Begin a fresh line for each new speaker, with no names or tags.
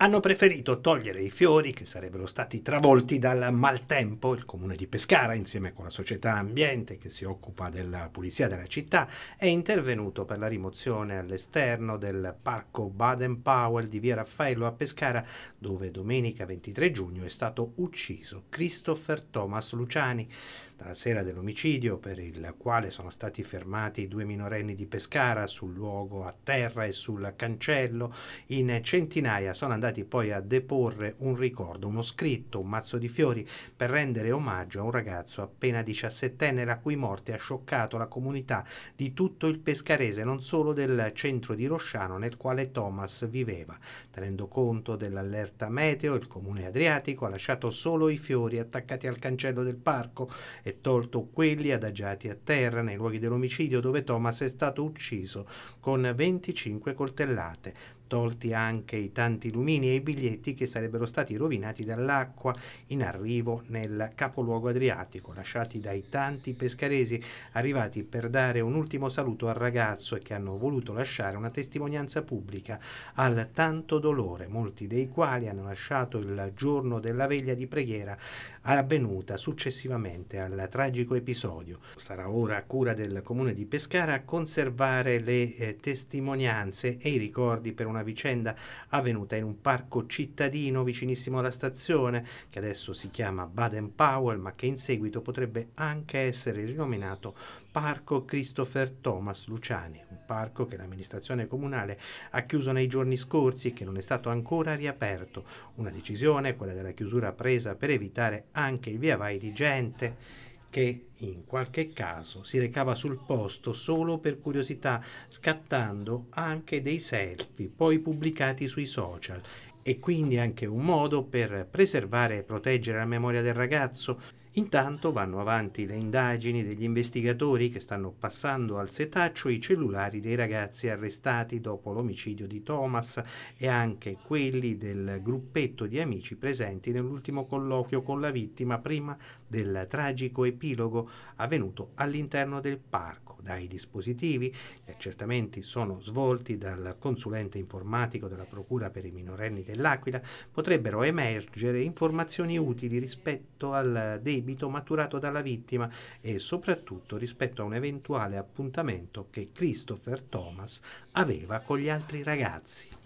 hanno preferito togliere i fiori che sarebbero stati travolti dal maltempo. Il comune di Pescara, insieme con la società ambiente che si occupa della pulizia della città, è intervenuto per la rimozione all'esterno del parco Baden Powell di via Raffaello a Pescara, dove domenica 23 giugno è stato ucciso Christopher Thomas Luciani. Dalla sera dell'omicidio, per il quale sono stati fermati i due minorenni di Pescara sul luogo a terra e sul cancello, in centinaia sono andati andati poi a deporre un ricordo, uno scritto, un mazzo di fiori per rendere omaggio a un ragazzo appena diciassettenne, la cui morte ha scioccato la comunità di tutto il pescarese, non solo del centro di Rosciano nel quale Thomas viveva. Tenendo conto dell'allerta meteo, il comune adriatico ha lasciato solo i fiori attaccati al cancello del parco e tolto quelli adagiati a terra nei luoghi dell'omicidio dove Thomas è stato ucciso con 25 coltellate tolti anche i tanti lumini e i biglietti che sarebbero stati rovinati dall'acqua in arrivo nel capoluogo adriatico, lasciati dai tanti pescaresi arrivati per dare un ultimo saluto al ragazzo e che hanno voluto lasciare una testimonianza pubblica al tanto dolore, molti dei quali hanno lasciato il giorno della veglia di preghiera avvenuta successivamente al tragico episodio. Sarà ora a cura del comune di Pescara conservare le eh, testimonianze e i ricordi per una una vicenda avvenuta in un parco cittadino vicinissimo alla stazione, che adesso si chiama Baden Powell, ma che in seguito potrebbe anche essere rinominato Parco Christopher Thomas Luciani, un parco che l'amministrazione comunale ha chiuso nei giorni scorsi e che non è stato ancora riaperto. Una decisione, quella della chiusura presa per evitare anche il via vai di gente che in qualche caso si recava sul posto solo per curiosità, scattando anche dei selfie poi pubblicati sui social e quindi anche un modo per preservare e proteggere la memoria del ragazzo Intanto vanno avanti le indagini degli investigatori che stanno passando al setaccio i cellulari dei ragazzi arrestati dopo l'omicidio di Thomas e anche quelli del gruppetto di amici presenti nell'ultimo colloquio con la vittima prima del tragico epilogo avvenuto all'interno del parco. Dai dispositivi, gli accertamenti sono svolti dal consulente informatico della Procura per i minorenni dell'Aquila, potrebbero emergere informazioni utili rispetto al dei debito maturato dalla vittima e soprattutto rispetto a un eventuale appuntamento che Christopher Thomas aveva con gli altri ragazzi.